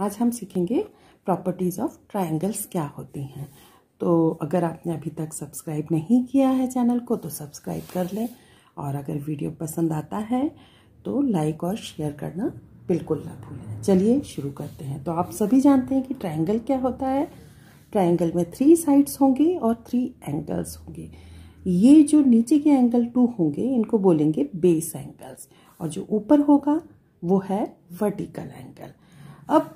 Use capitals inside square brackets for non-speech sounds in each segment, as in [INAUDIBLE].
आज हम सीखेंगे प्रॉपर्टीज़ ऑफ ट्राइंगल्स क्या होती हैं तो अगर आपने अभी तक सब्सक्राइब नहीं किया है चैनल को तो सब्सक्राइब कर लें और अगर वीडियो पसंद आता है तो लाइक और शेयर करना बिल्कुल ना भूलें चलिए शुरू करते हैं तो आप सभी जानते हैं कि ट्राइंगल क्या होता है ट्राइंगल में थ्री साइड्स होंगे और थ्री एंगल्स होंगे ये जो नीचे के एंगल टू होंगे इनको बोलेंगे बेस एंगल्स और जो ऊपर होगा वो है वर्टिकल एंगल अब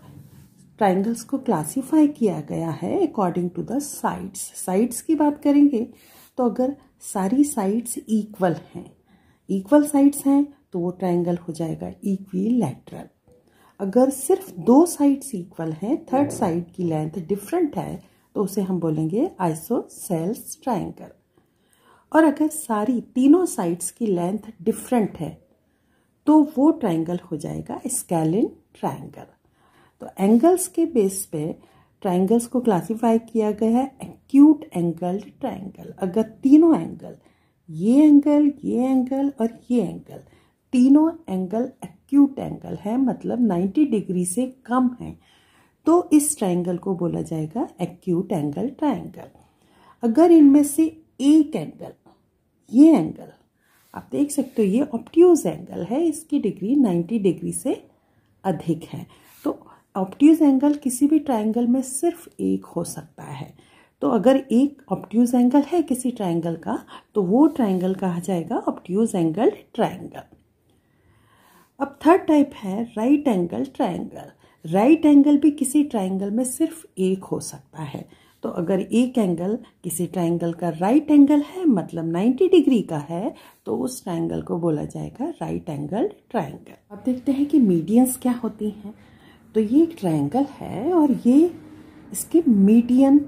ट्राइंगल्स को क्लासीफाई किया गया है according to the sides sides की बात करेंगे तो अगर सारी साइड्स इक्वल हैं इक्वल साइड्स हैं तो वो ट्राइंगल हो जाएगा इक्वी अगर सिर्फ दो साइड्स इक्वल हैं थर्ड साइड की लेंथ डिफरेंट है तो उसे हम बोलेंगे आइसो सेल्स ट्राइंगल और अगर सारी तीनों साइड्स की लेंथ डिफरेंट है तो वो ट्राइंगल हो जाएगा स्केलिन ट्राइंगल तो एंगल्स के बेस पे ट्राइंगल्स को क्लासिफाई किया गया है एक्यूट एंगल्ड ट्राइंगल अगर तीनों एंगल ये एंगल ये एंगल और ये एंगल तीनों एंगल एक्यूट एंगल है मतलब 90 डिग्री से कम है तो इस ट्राइंगल को बोला जाएगा एक्यूट एंगल ट्राइंगल अगर इनमें से एक एंगल ये एंगल आप देख सकते हो ये ऑप्टियोज एंगल है इसकी डिग्री 90 डिग्री से अधिक है ऑप्ट्यूज एंगल किसी भी ट्राइंगल में सिर्फ एक हो सकता है तो अगर एक ऑप्ट्यूज एंगल है किसी ट्राइंगल का तो वो ट्राइंगल कहा जाएगा ऑप्ट्यूज एंगल ट्राइंगल अब थर्ड टाइप है right angle triangle right angle भी किसी ट्राइंगल में सिर्फ एक हो सकता है तो अगर एक एंगल किसी ट्राइंगल का राइट एंगल है मतलब 90 डिग्री का है तो उस ट्राइंगल को बोला जाएगा राइट एंगल ट्राइंगल अब देखते हैं कि मीडियंस क्या होती हैं तो ये एक ट्रायंगल है और ये इसके मीडियन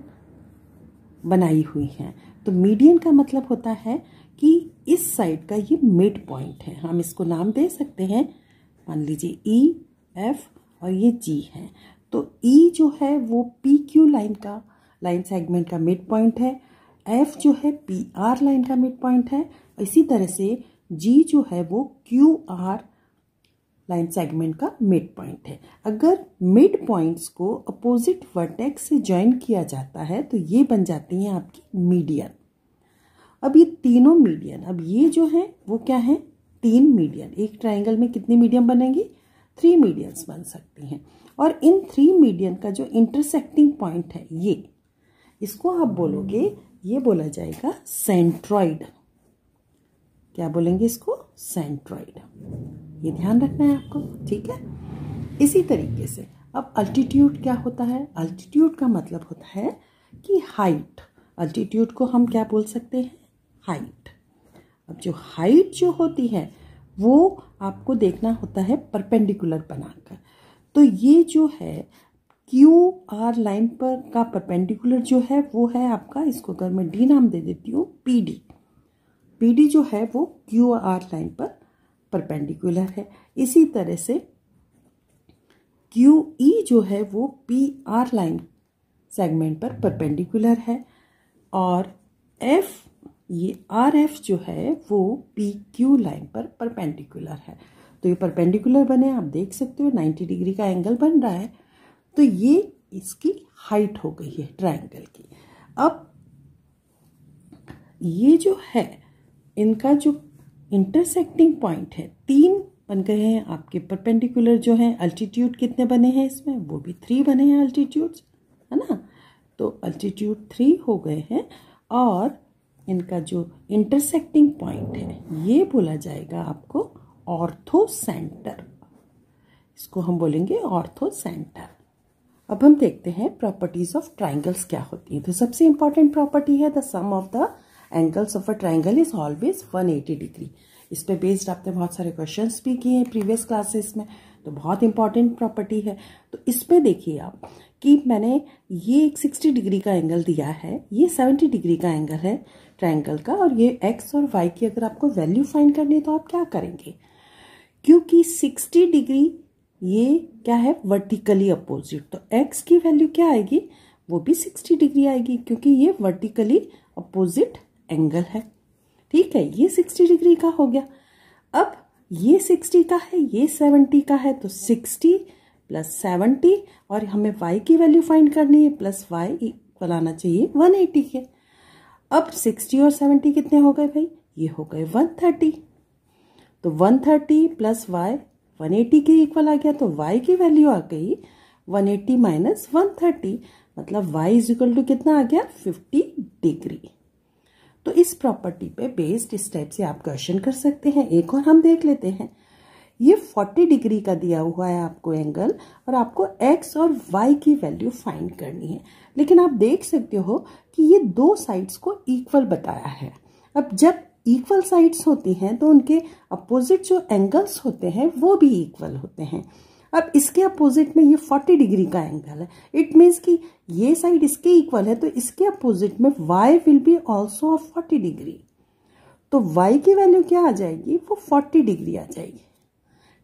बनाई हुई है तो मीडियन का मतलब होता है कि इस साइड का ये मिड पॉइंट है हम इसको नाम दे सकते हैं मान लीजिए ई e, एफ और ये जी है तो ई e जो है वो पी क्यू लाइन का लाइन सेगमेंट का मिड पॉइंट है एफ जो है पी आर लाइन का मिड पॉइंट है इसी तरह से जी जो है वो क्यू आर लाइन सेगमेंट का मिड पॉइंट है अगर मिड पॉइंट्स को अपोजिट वर्टेक्स से ज्वाइन किया जाता है तो ये बन जाती हैं आपकी मीडियन अब ये तीनों मीडियन अब ये जो है वो क्या है तीन मीडियन एक ट्राइंगल में कितनी मीडियम बनेंगी थ्री मीडियंस बन सकती हैं और इन थ्री मीडियन का जो इंटरसेक्टिंग पॉइंट है ये इसको आप बोलोगे ये बोला जाएगा सेंट्रॉइड क्या बोलेंगे इसको सेंट्रॉइड ये ध्यान रखना है आपको ठीक है इसी तरीके से अब अल्टीट्यूड क्या होता है अल्टीट्यूड का मतलब होता है कि हाइट अल्टीट्यूड को हम क्या बोल सकते हैं हाइट अब जो हाइट जो होती है वो आपको देखना होता है परपेंडिकुलर बनाकर तो ये जो है क्यू आर लाइन पर का परपेंडिकुलर जो है वो है आपका इसको अगर मैं डी नाम दे देती हूँ पी डी पी डी जो है वो क्यू आर लाइन पर परपेंडिकुलर है इसी तरह से क्यू ई e जो है वो पी आर लाइन सेगमेंट पर परपेंडिकुलर है और एफ ये आर एफ जो है वो पी क्यू लाइन पर परपेंडिकुलर है तो ये परपेंडिकुलर बने आप देख सकते हो 90 डिग्री का एंगल बन रहा है तो ये इसकी हाइट हो गई है ट्रायंगल की अब ये जो है इनका जो इंटरसेक्टिंग पॉइंट है तीन बन गए हैं आपके परपेंडिकुलर जो है अल्टीट्यूड कितने बने हैं इसमें वो भी थ्री बने हैं अल्टीट्यूड्स है ना तो अल्टीट्यूड थ्री हो गए हैं और इनका जो इंटरसेक्टिंग पॉइंट है ये बोला जाएगा आपको ऑर्थो सेंटर इसको हम बोलेंगे ऑर्थो सेंटर अब हम देखते हैं प्रॉपर्टीज ऑफ ट्राइंगल्स क्या होती है तो सबसे इंपॉर्टेंट प्रॉपर्टी है the sum of the angles of a triangle is always 180 degree इस पर बेस्ड आपने बहुत सारे क्वेश्चन भी किए हैं प्रीवियस क्लासेस में तो बहुत इंपॉर्टेंट प्रॉपर्टी है तो इसमें देखिए आप कि मैंने ये एक सिक्सटी डिग्री का एंगल दिया है ये सेवेंटी डिग्री का एंगल है ट्राइंगल का और ये एक्स और वाई की अगर आपको वैल्यू फाइंड करनी है तो आप क्या करेंगे क्योंकि सिक्सटी डिग्री ये क्या है वर्टिकली अपोजिट तो एक्स की वैल्यू क्या आएगी वो भी सिक्सटी डिग्री आएगी क्योंकि ये वर्टिकली अपोजिट एंगल है ठीक है ये सिक्सटी डिग्री का हो गया अब ये सिक्सटी का है ये सेवनटी का है तो सिक्सटी प्लस सेवनटी और हमें वाई की वैल्यू फाइंड करनी है प्लस y इक्वल आना चाहिए वन एटी के अब सिक्सटी और सेवनटी कितने हो गए भाई ये हो गए वन थर्टी तो one thirty plus Y one eighty के इक्वल आ गया तो वाई की वैल्यू आ गई one eighty minus one thirty मतलब वाई इज इक्वल टू कितना आ गया फिफ्टी डिग्री तो इस प्रॉपर्टी पे बेस्ड इस टाइप से आप क्वेश्चन कर सकते हैं एक और हम देख लेते हैं ये 40 डिग्री का दिया हुआ है आपको एंगल और आपको x और y की वैल्यू फाइंड करनी है लेकिन आप देख सकते हो कि ये दो साइड्स को इक्वल बताया है अब जब इक्वल साइड्स होती हैं तो उनके अपोजिट जो एंगल्स होते हैं वो भी इक्वल होते हैं अब इसके अपोजिट में ये 40 डिग्री का एंगल है इट मीन्स कि ये साइड इसके इक्वल है तो इसके अपोजिट में y will be also of 40 degree तो y की वैल्यू क्या आ जाएगी वो 40 डिग्री आ जाएगी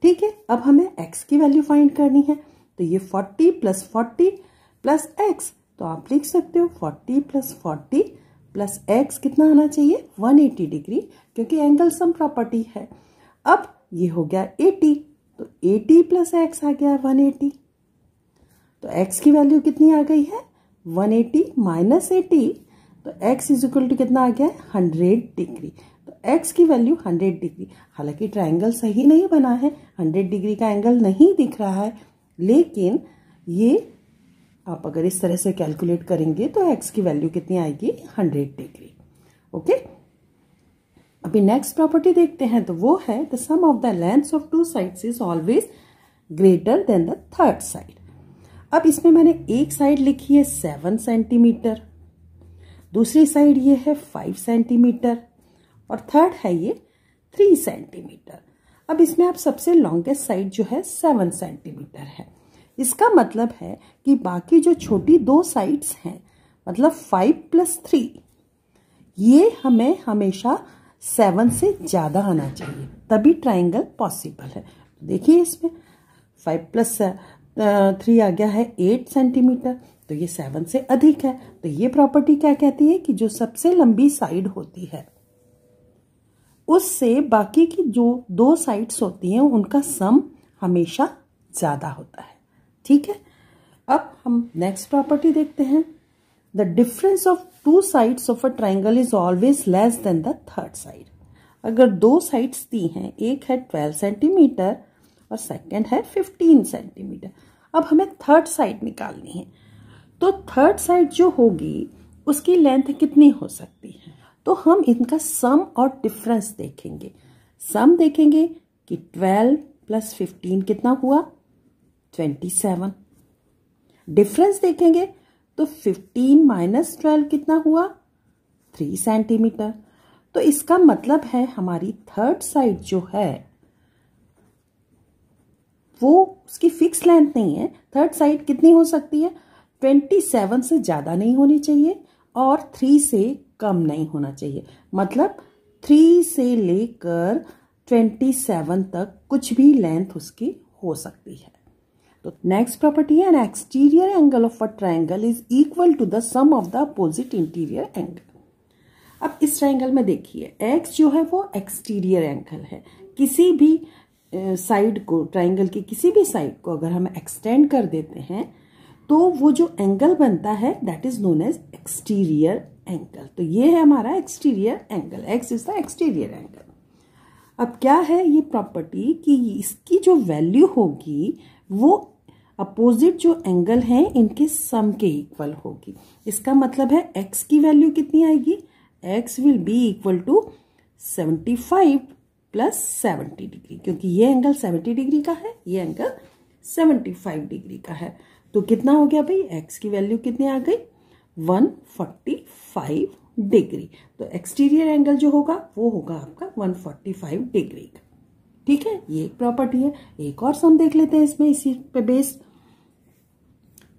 ठीक है अब हमें x की वैल्यू फाइंड करनी है तो ये 40 प्लस फोर्टी प्लस एक्स तो आप लिख सकते हो 40 प्लस फोर्टी प्लस एक्स कितना आना चाहिए 180 डिग्री क्योंकि एंगल सम प्रॉपर्टी है अब ये हो गया तो 80 प्लस एक्स आ गया 180 तो एक्स की वैल्यू कितनी आ गई है 180 एटी माइनस एटी तो एक्स इज इक्वल टू कितना आ गया है हंड्रेड डिग्री तो एक्स की वैल्यू 100 डिग्री हालांकि ट्राइंगल सही नहीं बना है 100 डिग्री का एंगल नहीं दिख रहा है लेकिन ये आप अगर इस तरह से कैलकुलेट करेंगे तो एक्स की वैल्यू कितनी आएगी हंड्रेड डिग्री ओके okay? अभी नेक्स्ट प्रॉपर्टी देखते हैं तो वो है the sum of the length of two sides is always greater than the third side अब इसमें मैंने एक साइड लिखी है सेवन सेंटीमीटर दूसरी साइड ये है फाइव सेंटीमीटर और थर्ड है ये थ्री सेंटीमीटर अब इसमें आप सबसे लॉन्गेस्ट साइड जो है सेवन सेंटीमीटर है इसका मतलब है कि बाकी जो छोटी दो साइड्स हैं मतलब फाइव प्लस थ्री ये हमें हमेशा सेवन से ज़्यादा आना चाहिए तभी ट्राइंगल पॉसिबल है देखिए इसमें फाइव प्लस थ्री आ गया है एट सेंटीमीटर तो ये सेवन से अधिक है तो ये प्रॉपर्टी क्या कहती है कि जो सबसे लंबी साइड होती है उससे बाकी की जो दो साइड्स होती हैं उनका सम हमेशा ज़्यादा होता है ठीक है अब हम नेक्स्ट प्रॉपर्टी देखते हैं the difference of two sides of a triangle is always less than the third side अगर दो साइड्स दी हैं एक है 12 सेंटीमीटर और सेकेंड है 15 सेंटीमीटर अब हमें थर्ड साइड निकालनी है तो थर्ड साइड जो होगी उसकी लेंथ कितनी हो सकती है तो हम इनका सम और डिफरेंस देखेंगे सम देखेंगे कि 12 प्लस फिफ्टीन कितना हुआ 27 डिफरेंस देखेंगे तो फिफ्टीन माइनस ट्वेल्व कितना हुआ थ्री सेंटीमीटर तो इसका मतलब है हमारी थर्ड साइड जो है वो उसकी फिक्स लेंथ नहीं है थर्ड साइड कितनी हो सकती है ट्वेंटी सेवन से ज़्यादा नहीं होनी चाहिए और थ्री से कम नहीं होना चाहिए मतलब थ्री से लेकर ट्वेंटी सेवन तक कुछ भी लेंथ उसकी हो सकती है तो नेक्स्ट प्रॉपर्टी है an exterior angle of a triangle is equal to the sum of the opposite interior angle अब इस ट्राइंगल में देखिए एक्स जो है वो एक्सटीरियर एंगल है किसी भी साइड को ट्राइंगल की किसी भी साइड को अगर हम एक्सटेंड कर देते हैं तो वो जो एंगल बनता है that is known as exterior angle तो ये है हमारा exterior angle x is the exterior angle अब क्या है ये प्रॉपर्टी कि इसकी जो वैल्यू होगी वो अपोजिट जो एंगल है इनके सम के इक्वल होगी इसका मतलब है एक्स की वैल्यू कितनी आएगी x will be equal to seventy five plus seventy degree क्योंकि ये एंगल सेवेंटी डिग्री का है ये एंगल सेवेंटी फाइव डिग्री का है तो कितना हो गया भाई एक्स की वैल्यू कितनी आ गई वन फोर्टी फाइव डिग्री तो एक्सटीरियर एंगल जो होगा वो होगा आपका वन फोर्टी फाइव डिग्री का ठीक है ये एक प्रॉपर्टी है एक और सम देख लेते हैं इसमें इसी पे बेस्ड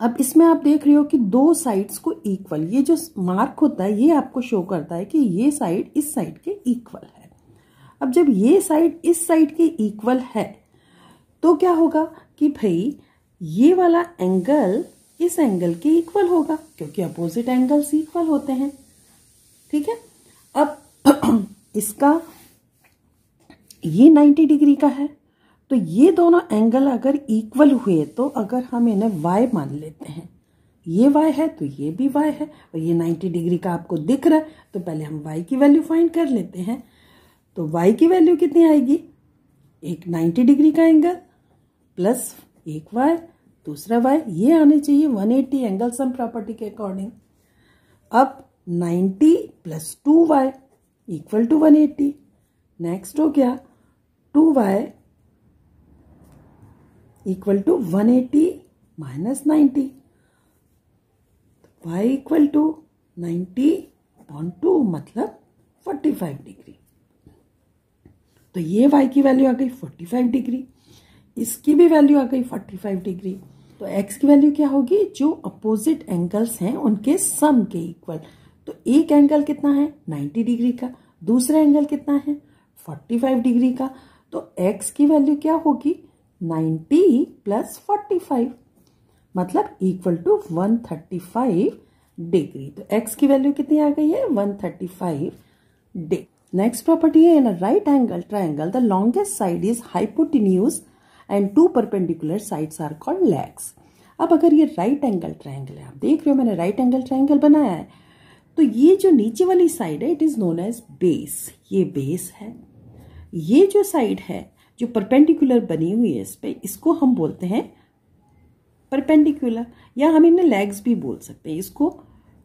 अब इसमें आप देख रहे हो कि दो साइड्स को इक्वल ये जो मार्क होता है ये आपको शो करता है कि ये साइड इस साइड के इक्वल है अब जब ये साइड इस साइड के इक्वल है तो क्या होगा कि भाई ये वाला एंगल इस एंगल के इक्वल होगा क्योंकि अपोजिट एंगल्स इक्वल होते हैं ठीक है अब [CLEARS THROAT] इसका ये 90 डिग्री का है तो ये दोनों एंगल अगर इक्वल हुए तो अगर हम इन्हें वाई मान लेते हैं ये वाई है तो ये भी वाई है और ये नाइन्टी डिग्री का आपको दिख रहा है तो पहले हम वाई की वैल्यू फाइंड कर लेते हैं तो वाई की वैल्यू कितनी आएगी एक नाइन्टी डिग्री का एंगल प्लस एक वाई दूसरा वाई ये आने चाहिए one eighty angle sum property के अकॉर्डिंग अब ninety plus two y equal to one next हो गया two y equal to 180 minus 90. y equal to 90 upon two मतलब 45 डिग्री तो ये y की वैल्यू आ गई 45 डिग्री इसकी भी वैल्यू आ गई 45 डिग्री तो x की वैल्यू क्या होगी जो अपोजिट एंगल्स हैं उनके सम के इक्वल तो एक एंगल कितना है 90 डिग्री का दूसरा एंगल कितना है 45 डिग्री का तो x की वैल्यू क्या होगी 90 प्लस फोर्टी फाइव मतलब equal to one thirty five degree तो एक्स की वैल्यू कितनी आ गई है one thirty five degree next property है in a right angle triangle the longest side is hypotenuse and two perpendicular sides are called legs अब अगर ये राइट एंगल ट्राइंगल है आप देख रहे हो मैंने राइट एंगल ट्राइंगल बनाया है तो ये जो नीचे वाली साइड है it is known as base ये बेस है ये जो साइड है जो परपेंडिकुलर बनी हुई है इस पर इसको हम बोलते हैं परपेंडिकुलर या हम इन्हें लेग्स भी बोल सकते हैं इसको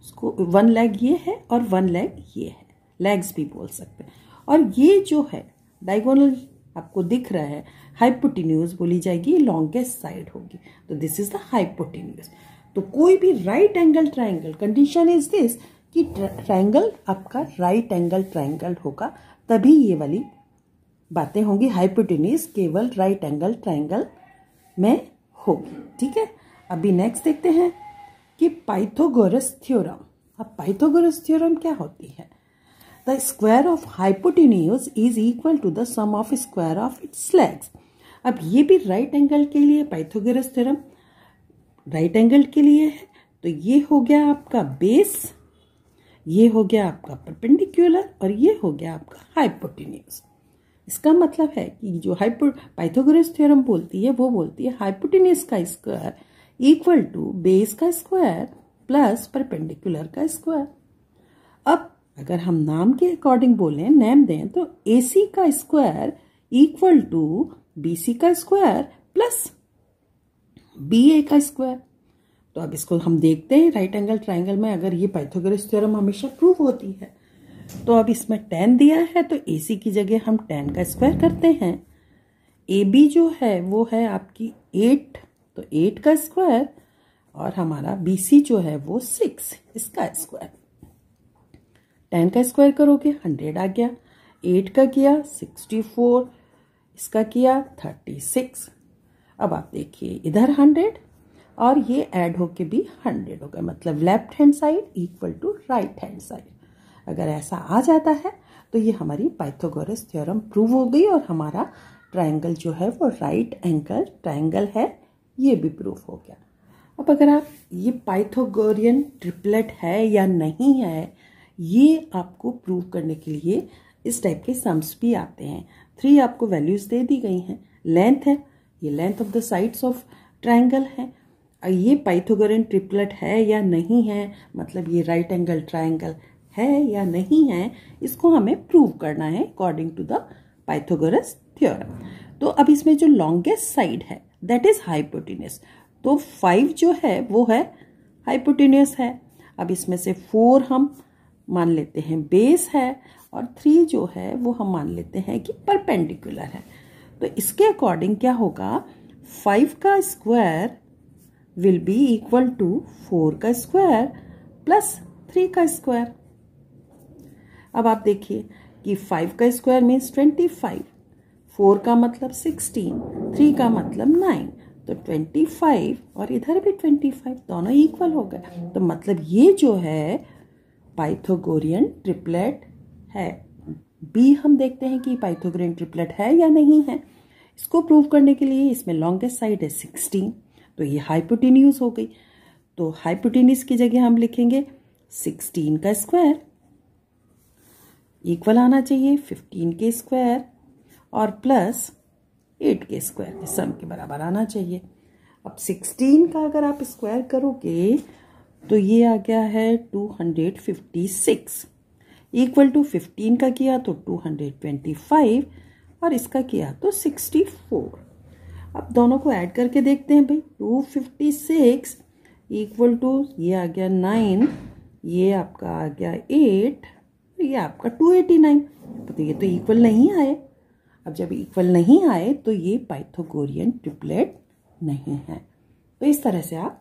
इसको वन लेग ये है और वन लेग ये है लेग्स भी बोल सकते हैं और ये जो है डायगोनल आपको दिख रहा है हाइपोटिन्यूज बोली जाएगी लॉन्गेस्ट साइड होगी तो दिस इज द हाइपोटिन्यूज तो कोई भी right angle triangle condition is this कि ट्राइंगल आपका राइट एंगल ट्राइंगल होगा तभी ये वाली बातें होंगी हाइपोटिनिस केवल राइट एंगल ट्राइंगल में होगी ठीक है अभी नेक्स्ट देखते हैं कि पाइथोगोरस थ्योरम अब पाइथोगोरस थ्योरम क्या होती है the square of hypotenuse is equal to the sum of square of its legs अब ये भी राइट right एंगल के लिए पाइथोगोरस थ्योरम राइट एंगल के लिए है तो ये हो गया आपका बेस ये हो गया आपका परपेंडिकुलर और ये हो गया आपका हाइपोटेन्यूज़ इसका मतलब है कि जो हाइपो पाइथागोरस थ्योरम बोलती है वो बोलती है हाइपोटिनियस का स्क्वायर इक्वल टू बेस का स्क्वायर प्लस परपेंडिकुलर का स्क्वायर अब अगर हम नाम के अकॉर्डिंग बोलें नेम दें तो ए का square equal to B C का स्क्वायर प्लस बी ए का स्क्वायर तो अब इसको हम देखते हैं राइट एंगल ट्राइंगल में अगर ये पाइथोग्रेस थ्योरम हमेशा प्रूव होती है तो अब इसमें टेन दिया है तो ए की जगह हम टेन का स्क्वायर करते हैं ए बी जो है वो है आपकी एट तो एट का स्क्वायर और हमारा बी सी जो है वो सिक्स इसका स्क्वायर टेन का स्क्वायर करोगे हंड्रेड आ गया एट का किया सिक्सटी फोर इसका किया थर्टी सिक्स अब आप देखिए इधर हंड्रेड और ये ऐड होके भी हंड्रेड हो गया मतलब left hand side equal to right hand side अगर ऐसा आ जाता है तो ये हमारी पाइथोगोरस थ्योरम प्रूव हो गई और हमारा ट्राइंगल जो है वो राइट एंगल ट्राइंगल है ये भी प्रूव हो गया अब अगर आप ये पाइथोगोरियन ट्रिपलेट है या नहीं है ये आपको प्रूव करने के लिए इस टाइप के सम्स भी आते हैं थ्री आपको वैल्यूज़ दे दी गई हैं लेंथ है ये length of the sides of triangle है ये पाइथोगोरियन ट्रिपलेट है या नहीं है मतलब ये राइट एंगल ट्राइंगल है या नहीं है इसको हमें प्रूव करना है according to the Pythagoras theorem तो अब इसमें जो लॉन्गेस्ट साइड है दैट इज हाइपोटिनियस तो फाइव जो है वो है हाइपोटिनियस है अब इसमें से फोर हम मान लेते हैं बेस है और थ्री जो है वो हम मान लेते हैं कि परपेंडिकुलर है तो इसके अकॉर्डिंग क्या होगा फाइव का square will be equal to four का स्क्वायर प्लस थ्री का स्क्वायर अब आप देखिए कि फाइव का square means twenty five four का मतलब सिक्सटीन थ्री का मतलब नाइन तो ट्वेंटी फाइव और इधर भी ट्वेंटी फाइव दोनों इक्वल हो गए तो मतलब ये जो है पाइथोगोरियन ट्रिपलेट है बी हम देखते हैं कि पाइथोगोरियन ट्रिपलेट है या नहीं है इसको प्रूव करने के लिए इसमें लॉन्गेस्ट साइड है सिक्सटीन तो ये हाइपोटिन्यूज हो गई तो हाइपोटिन्यूज की जगह हम लिखेंगे सिक्सटीन का स्क्वायर इक्वल आना चाहिए फिफ्टीन के स्क्वायर और प्लस एट के स्क्वायर के सम के बराबर आना चाहिए अब सिक्सटीन का अगर आप स्क्वायर करोगे तो ये आ गया है two hundred fifty six equal to fifteen का किया तो टू हंड्रेड ट्वेंटी फाइव और इसका किया तो सिक्सटी फोर अब दोनों को ऐड करके देखते हैं भाई two fifty six equal to ये आ गया नाइन ये आपका आ गया एट तो ये आपका टू एटी नाइन तो ये तो इक्वल नहीं आए अब जब इक्वल नहीं आए तो ये पाइथोगोरियन ट्रिपलेट नहीं है तो इस तरह से आप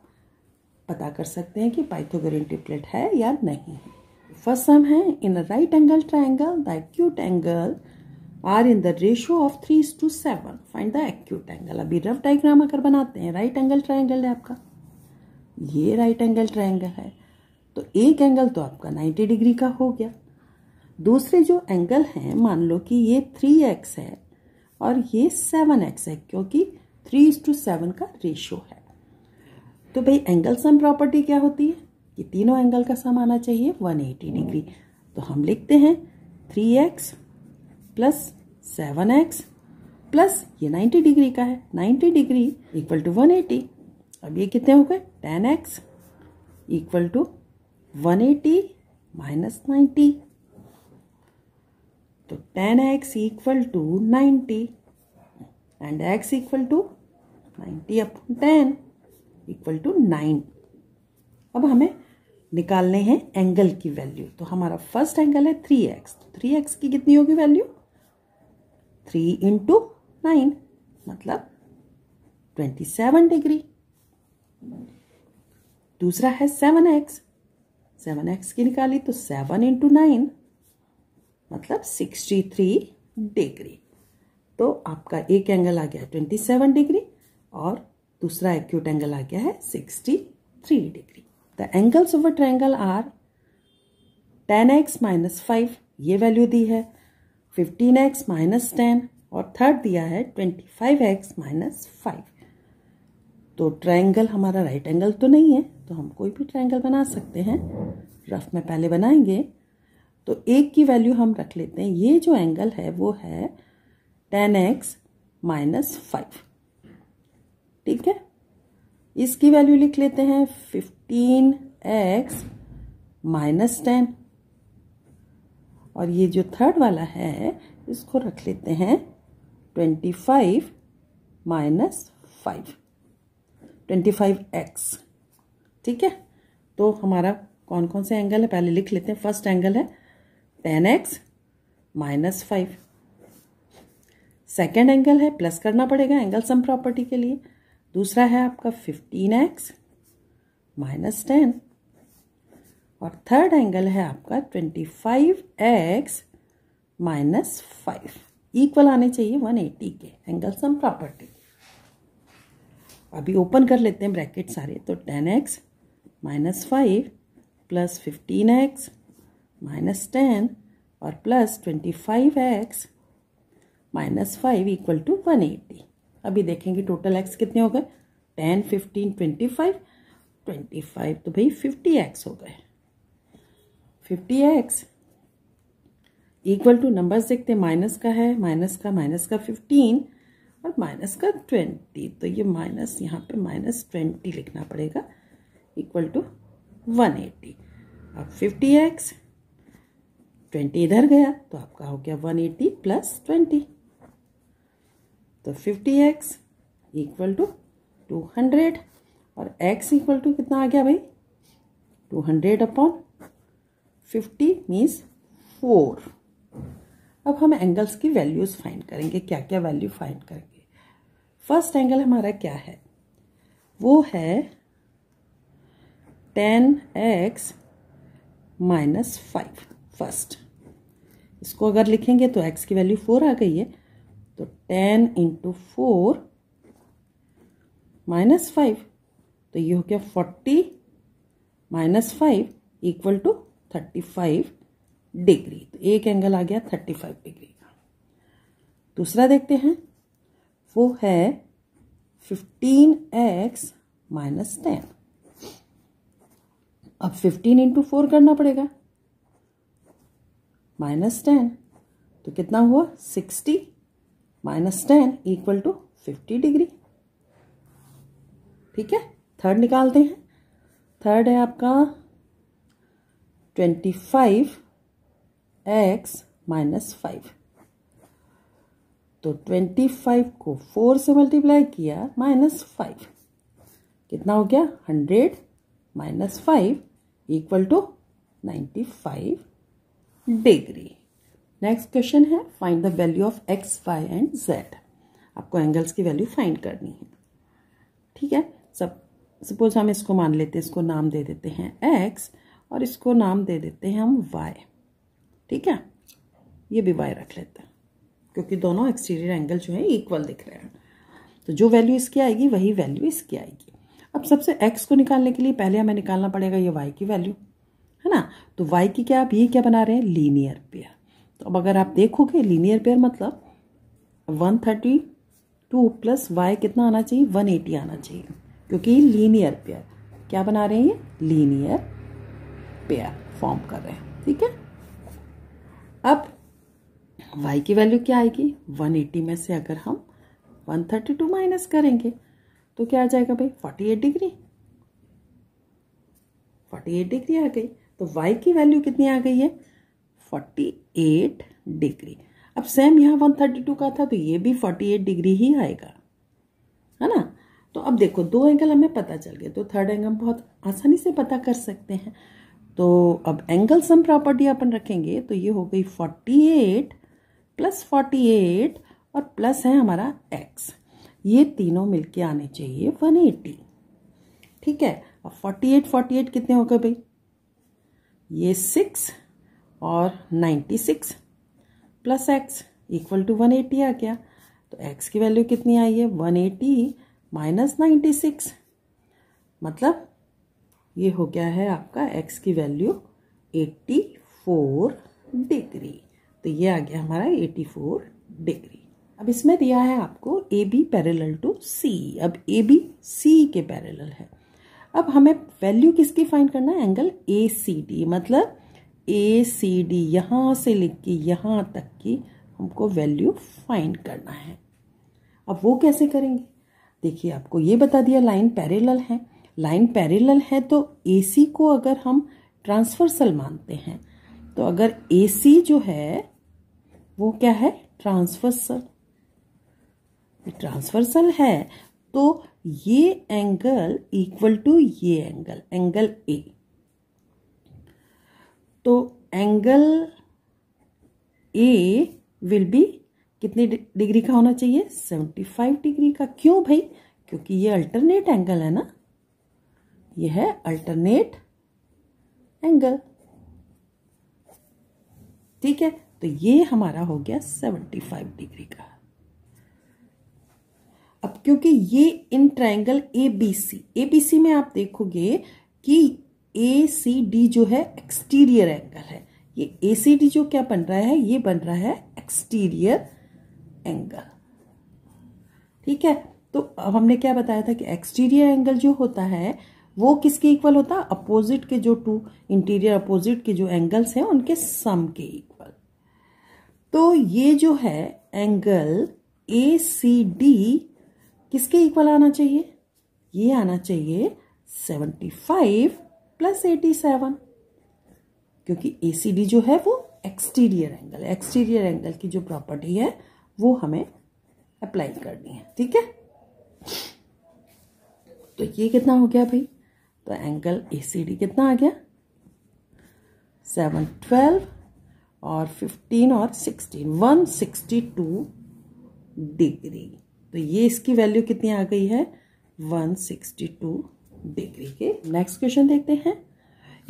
पता कर सकते हैं कि पाइथोगोरियन ट्रिपलेट है या नहीं है फर्स्ट सम है in a right angle triangle the acute angle are in the ratio of three to seven find the acute angle अभी रफ डाइग्राम अगर बनाते हैं राइट एंगल ट्राइंगल है आपका ये राइट एंगल ट्राइंगल है तो एक एंगल तो आपका 90 डिग्री का हो गया दूसरे जो एंगल हैं मान लो कि ये थ्री एक्स है और ये सेवन एक्स है क्योंकि थ्री इज टू सेवन का रेशियो है तो भाई एंगल सम प्रॉपर्टी क्या होती है कि तीनों एंगल का सम आना चाहिए वन एटी डिग्री तो हम लिखते हैं three x plus seven x plus ये नाइन्टी डिग्री का है ninety degree equal to one eighty अब ये कितने हो गए ten x equal to one eighty minus ninety तो ten x equal to ninety and x equal to ninety upon ten equal to nine अब हमें निकालने हैं एंगल की वैल्यू तो हमारा फर्स्ट एंगल है थ्री एक्स तो थ्री एक्स की कितनी होगी वैल्यू थ्री इंटू नाइन मतलब ट्वेंटी सेवन डिग्री दूसरा है सेवन एक्स सेवन एक्स की निकाली तो सेवन इंटू नाइन मतलब 63 डिग्री तो आपका एक एंगल आ गया 27 डिग्री और दूसरा एक्यूट एंगल आ गया है 63 degree the angles of a triangle are 10x x minus five ये वैल्यू दी है 15x एक्स माइनस टेन और थर्ड दिया है 25x एक्स माइनस फाइव तो ट्रायंगल हमारा राइट एंगल तो नहीं है तो हम कोई भी ट्रायंगल बना सकते हैं रफ में पहले बनाएंगे तो एक की वैल्यू हम रख लेते हैं ये जो एंगल है वो है टेन एक्स माइनस फाइव ठीक है इसकी वैल्यू लिख लेते हैं फिफ्टीन एक्स माइनस टेन और ये जो थर्ड वाला है इसको रख लेते हैं twenty five minus five twenty five x ठीक है तो हमारा कौन कौन से एंगल है पहले लिख लेते हैं फर्स्ट एंगल है ten x minus five second angle है प्लस करना पड़ेगा एंगल सम प्रॉपर्टी के लिए दूसरा है आपका फिफ्टीन एक्स माइनस टेन और थर्ड एंगल है आपका twenty five x minus five equal आने चाहिए वन एटी के एंगल सम प्रॉपर्टी अभी ओपन कर लेते हैं ब्रैकेट सारे तो ten x minus five plus fifteen x minus ten और plus twenty five x minus five equal to one eighty अभी देखेंगे टोटल एक्स कितने हो गए ten fifteen twenty five twenty five तो भाई फिफ्टी एक्स हो गए fifty x equal to numbers देखते हैं माइनस का है माइनस का माइनस का फिफ्टीन और माइनस का ट्वेंटी तो ये माइनस यहाँ पे माइनस ट्वेंटी लिखना पड़ेगा इक्वल टू वन एटी अब फिफ्टी एक्स ट्वेंटी इधर गया तो आपका हो गया वन एटी प्लस ट्वेंटी तो fifty x equal to two hundred और एक्स इक्वल टू कितना आ गया भाई two hundred upon fifty means four अब हम एंगल्स की वैल्यूज़ फाइंड करेंगे क्या क्या वैल्यू फाइंड करेंगे फर्स्ट एंगल हमारा क्या है वो है ten x minus five first इसको अगर लिखेंगे तो एक्स की वैल्यू फोर आ गई है तो ten into four minus five तो ये हो गया forty minus five equal to thirty five degree तो एक एंगल आ गया थर्टी फाइव डिग्री का दूसरा देखते हैं वो है फिफ्टीन एक्स माइनस टेन अब फिफ्टीन इंटू फोर करना पड़ेगा माइनस टेन तो कितना हुआ sixty minus ten equal to fifty degree ठीक है थर्ड निकालते हैं थर्ड है आपका twenty five x minus five तो ट्वेंटी फाइव को फोर से मल्टीप्लाई किया माइनस फाइव कितना हो गया hundred minus five equal to ninety five degree next question है find the value of x y and Z आपको एंगल्स की वैल्यू फाइंड करनी है ठीक है सब सपोज हम इसको मान लेते हैं इसको नाम दे देते हैं एक्स और इसको नाम दे देते हैं हम वाई ठीक है ये भी वाई रख लेते हैं क्योंकि दोनों एक्सटीरियर एंगल जो है इक्वल दिख रहे हैं तो जो वैल्यू इसकी आएगी वही वैल्यू इसकी आएगी अब सबसे एक्स को निकालने के लिए पहले हमें निकालना पड़ेगा ये वाई की वैल्यू है ना तो वाई की क्या आप ये क्या बना रहे हैं लीनियर पेयर तो अब अगर आप देखोगे लीनियर पेयर मतलब one thirty two plus y कितना आना चाहिए वन एटी आना चाहिए क्योंकि लीनियर पेयर क्या बना रहे हैं ये लीनियर पेयर फॉर्म कर रहे हैं ठीक है अब y की वैल्यू क्या आएगी वन एटी में से अगर हम वन थर्टी टू माइनस करेंगे तो क्या आ जाएगा भाई forty eight degree forty eight degree आ गई तो y की वैल्यू कितनी आ गई है 48 डिग्री अब सेम यहाँ 132 का था तो ये भी 48 डिग्री ही आएगा है ना तो अब देखो दो एंगल हमें पता चल गए तो थर्ड एंगल बहुत आसानी से पता कर सकते हैं तो अब एंगल सम प्रॉपर्टी अपन रखेंगे तो ये हो गई 48 प्लस 48 और प्लस है हमारा x ये तीनों मिलके आने चाहिए 180 ठीक है अब 48 48 कितने हो गए भाई ये सिक्स और ninety six plus x equal to one eighty आ गया तो एक्स की वैल्यू कितनी आई है one eighty minus ninety six मतलब ये हो गया है आपका एक्स की वैल्यू एट्टी फोर डिग्री तो ये आ गया हमारा एटी फोर डिग्री अब इसमें दिया है आपको A B parallel to C अब ए बी सी के पैरेलल है अब हमें वैल्यू किसकी फाइंड करना है एंगल ए सी डी मतलब ए सी डी यहां से लिख के यहां तक की हमको वैल्यू फाइंड करना है अब वो कैसे करेंगे देखिए आपको ये बता दिया लाइन पैरेलल है लाइन पैरेलल है तो ए सी को अगर हम ट्रांसफर्सल मानते हैं तो अगर ए सी जो है वो क्या है ट्रांसफर्सल ट्रांसफर्सल है तो ये एंगल इक्वल टू ये एंगल एंगल ए तो एंगल ए विल बी कितनी डिग्री का होना चाहिए 75 डिग्री का क्यों भाई क्योंकि ये अल्टरनेट एंगल है ना ये है अल्टरनेट एंगल ठीक है तो ये हमारा हो गया 75 डिग्री का अब क्योंकि ये in triangle A B C A B C में आप देखोगे कि ए सी डी जो है एक्सटीरियर एंगल है ये ए सी डी जो क्या बन रहा है ये बन रहा है एक्सटीरियर एंगल ठीक है तो अब हमने क्या बताया था कि एक्सटीरियर एंगल जो होता है वो किसके इक्वल होता है अपोजिट के जो टू इंटीरियर अपोजिट के जो एंगल्स हैं उनके सम के इक्वल तो ये जो है एंगल ए सी डी किसके इक्वल आना चाहिए ये आना चाहिए seventy five plus eighty seven क्योंकि ए जो है वो एक्सटीरियर एंगल एक्सटीरियर एंगल की जो प्रॉपर्टी है वो हमें अप्लाई करनी है ठीक है तो ये कितना हो गया भाई तो एंगल ए कितना आ गया सेवन ट्वेल्व और फिफ्टीन और sixteen one sixty two degree तो ये इसकी वैल्यू कितनी आ गई है 162 डिग्री के नेक्स्ट क्वेश्चन देखते हैं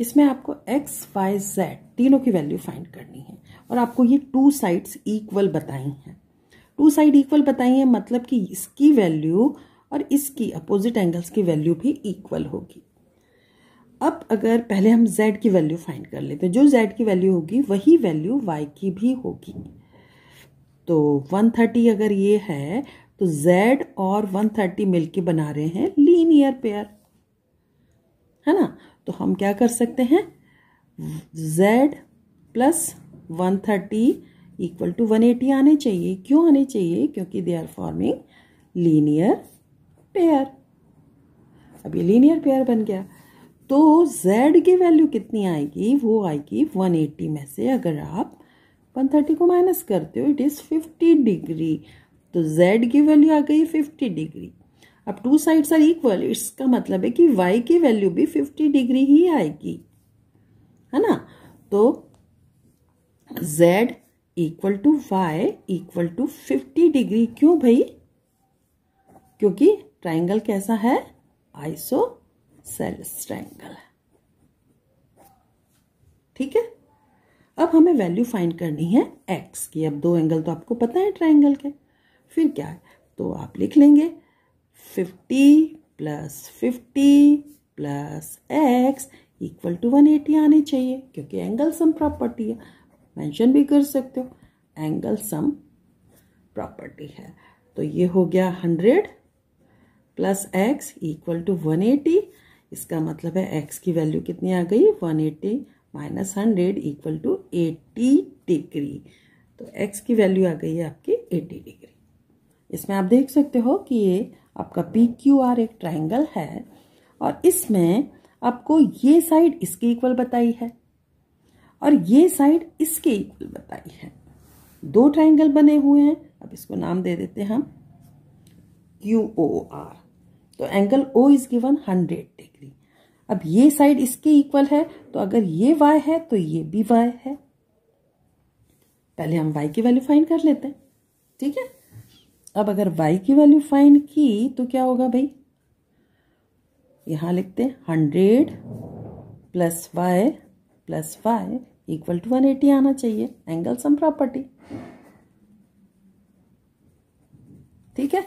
इसमें आपको x, y, z तीनों की वैल्यू फाइंड करनी है और आपको ये टू साइड्स इक्वल बताई हैं टू साइड इक्वल बताई हैं मतलब कि इसकी वैल्यू और इसकी अपोजिट एंगल्स की वैल्यू भी इक्वल होगी अब अगर पहले हम z की वैल्यू फाइंड कर लेते हैं जो z की वैल्यू होगी वही वैल्यू y की भी होगी तो 130 अगर ये है तो z और 130 मिलके बना रहे हैं लीनियर पेयर है ना तो हम क्या कर सकते हैं z plus 130 equal to one आने चाहिए क्यों आने चाहिए क्योंकि they are forming linear pair अब ये लीनियर पेयर बन गया तो z की वैल्यू कितनी आएगी वो आएगी 180 में से अगर आप 130 को माइनस करते हो इट इज़ 50 डिग्री तो z की वैल्यू आ गई 50 डिग्री अब टू साइड्स आर इक्वल इसका मतलब है कि y की वैल्यू भी 50 डिग्री ही आएगी है ना तो z equal to y equal to fifty degree क्यों भाई क्योंकि ट्राइंगल कैसा है आइसो सेल्स ट्राइंगल है ठीक है अब हमें वैल्यू फाइंड करनी है एक्स की अब दो एंगल तो आपको पता है ट्राइंगल के फिर क्या है तो आप लिख लेंगे fifty plus fifty plus x equal to one eighty आने चाहिए क्योंकि एंगल सम प्रॉपर्टी है मेंशन भी कर सकते हो एंगल सम प्रॉपर्टी है तो ये हो गया hundred plus x equal to one eighty इसका मतलब है एक्स की वैल्यू कितनी आ गई one eighty minus hundred equal to eighty degree तो एक्स की वैल्यू आ गई है आपकी एटी डिग्री इसमें आप देख सकते हो कि ये आपका पी क्यू आर एक ट्राइंगल है और इसमें आपको ये साइड इसके इक्वल बताई है और ये साइड इसके इक्वल बताई है दो ट्राइंगल बने हुए हैं अब इसको नाम दे देते हैं हम क्यू ओ आर तो angle O is given hundred degree अब ये साइड इसके इक्वल है तो अगर ये वाई है तो ये भी वाई है पहले हम वाई की वैल्यू फाइंड कर लेते हैं ठीक है अब अगर y की वैल्यू फाइंड की तो क्या होगा भाई यहाँ लिखते हैं hundred plus y plus y equal to one eighty आना चाहिए एंगल सम प्रॉपर्टी ठीक है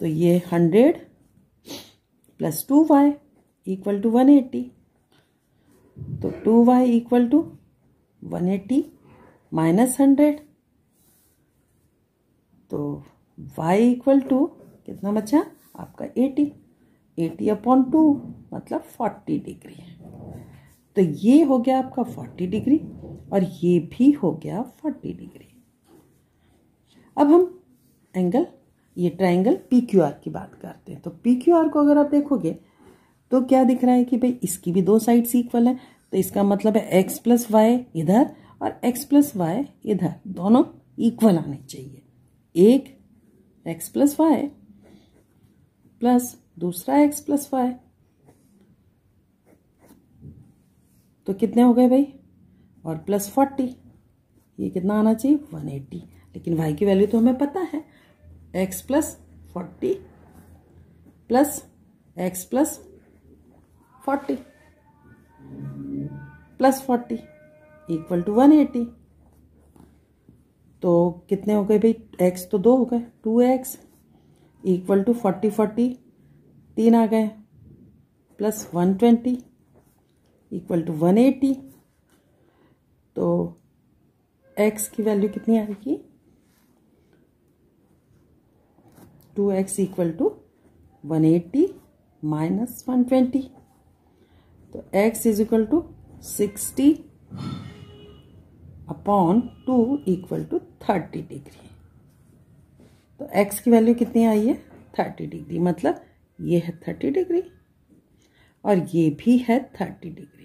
तो ये hundred plus two y equal to one eighty तो two y equal to one eighty minus hundred तो y इक्वल टू कितना बचा आपका 80 80 अपॉन टू मतलब 40 डिग्री तो ये हो गया आपका 40 डिग्री और ये भी हो गया 40 डिग्री अब हम एंगल ये ट्राइंगल पी क्यू आर की बात करते हैं तो पी क्यू आर को अगर आप देखोगे तो क्या दिख रहा है कि भाई इसकी भी दो साइड्स इक्वल है तो इसका मतलब है एक्स प्लस वाई इधर और एक्स प्लस वाई इधर दोनों इक्वल आने चाहिए एक एक्स प्लस वाई प्लस दूसरा एक्स प्लस वाई तो कितने हो गए भाई और प्लस फोर्टी ये कितना आना चाहिए वन एट्टी लेकिन वाई की वैल्यू तो हमें पता है x plus forty plus x plus forty plus forty equal to one eighty तो कितने हो गए भाई एक्स तो दो हो गए two x equal to forty forty तीन आ गए plus one twenty equal to one eighty तो एक्स की वैल्यू कितनी आएगी two x equal to one eighty minus one twenty तो x is equal to sixty upon two equal to thirty degree तो x की वैल्यू कितनी आई है थर्टी डिग्री मतलब ये है थर्टी डिग्री और ये भी है थर्टी डिग्री